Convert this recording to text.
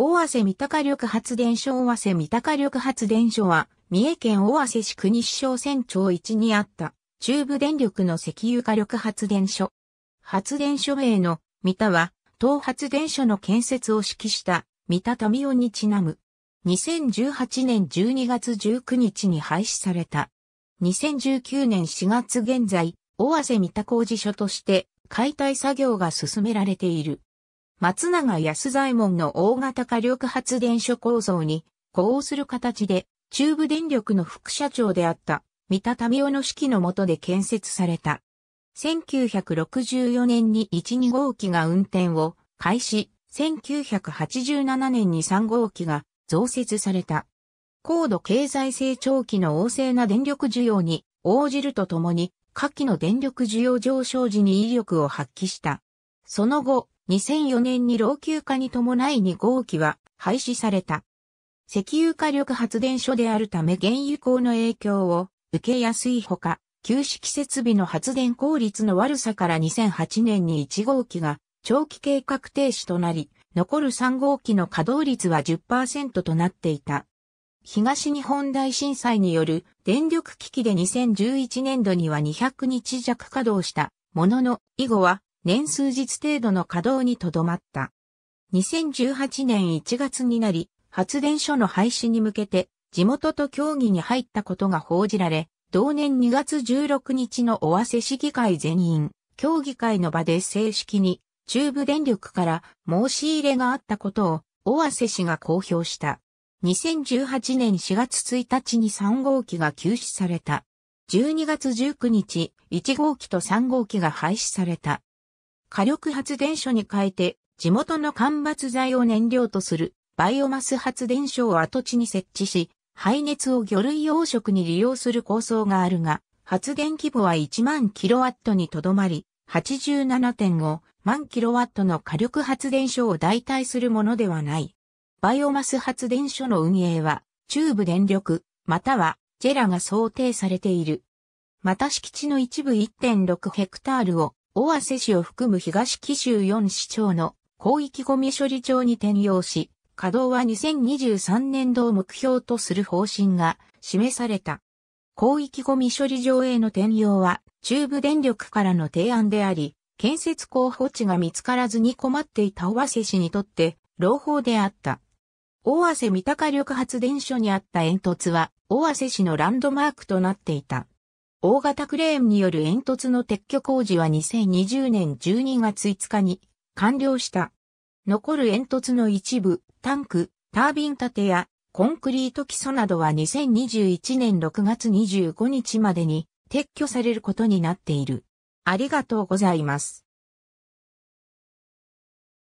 大瀬三鷹緑発電所大瀬三鷹緑発電所は、三重県大瀬市国市小船町1にあった、中部電力の石油火力発電所。発電所名の三田は、東発電所の建設を指揮した三田民夫にちなむ。2018年12月19日に廃止された。2019年4月現在、大瀬三田工事所として解体作業が進められている。松永安左衛門の大型火力発電所構造に、呼応する形で、中部電力の副社長であった、三田民夫の指揮の下で建設された。1964年に12号機が運転を開始、1987年に3号機が増設された。高度経済成長期の旺盛な電力需要に応じるとともに、下記の電力需要上昇時に威力を発揮した。その後、2004年に老朽化に伴い2号機は廃止された。石油火力発電所であるため原油高の影響を受けやすいほか、旧式設備の発電効率の悪さから2008年に1号機が長期計画停止となり、残る3号機の稼働率は10%となっていた。東日本大震災による電力危機で2011年度には200日弱稼働したものの、以後は年数日程度の稼働にとどまった。2018年1月になり、発電所の廃止に向けて地元と協議に入ったことが報じられ、同年2月16日の尾鷲市議会全員、協議会の場で正式に中部電力から申し入れがあったことを尾鷲市が公表した。2018年4月1日に3号機が休止された。12月19日、1号機と3号機が廃止された。火力発電所に変えて、地元の間伐材を燃料とするバイオマス発電所を跡地に設置し、排熱を魚類養殖に利用する構想があるが、発電規模は1万キロワットにとどまり、87.5万キロワットの火力発電所を代替するものではない。バイオマス発電所の運営は、中部電力、または、ジェラが想定されている。また敷地の一部1.6ヘクタールを、尾鷲市を含む東紀州4市町の広域ゴミ処理場に転用し、稼働は2023年度を目標とする方針が示された。広域ゴミ処理場への転用は中部電力からの提案であり、建設候補地が見つからずに困っていた尾鷲市にとって朗報であった。尾鷲三鷹力発電所にあった煙突は尾鷲市のランドマークとなっていた。大型クレーンによる煙突の撤去工事は2020年12月5日に完了した。残る煙突の一部、タンク、タービン建てやコンクリート基礎などは2021年6月25日までに撤去されることになっている。ありがとうございます。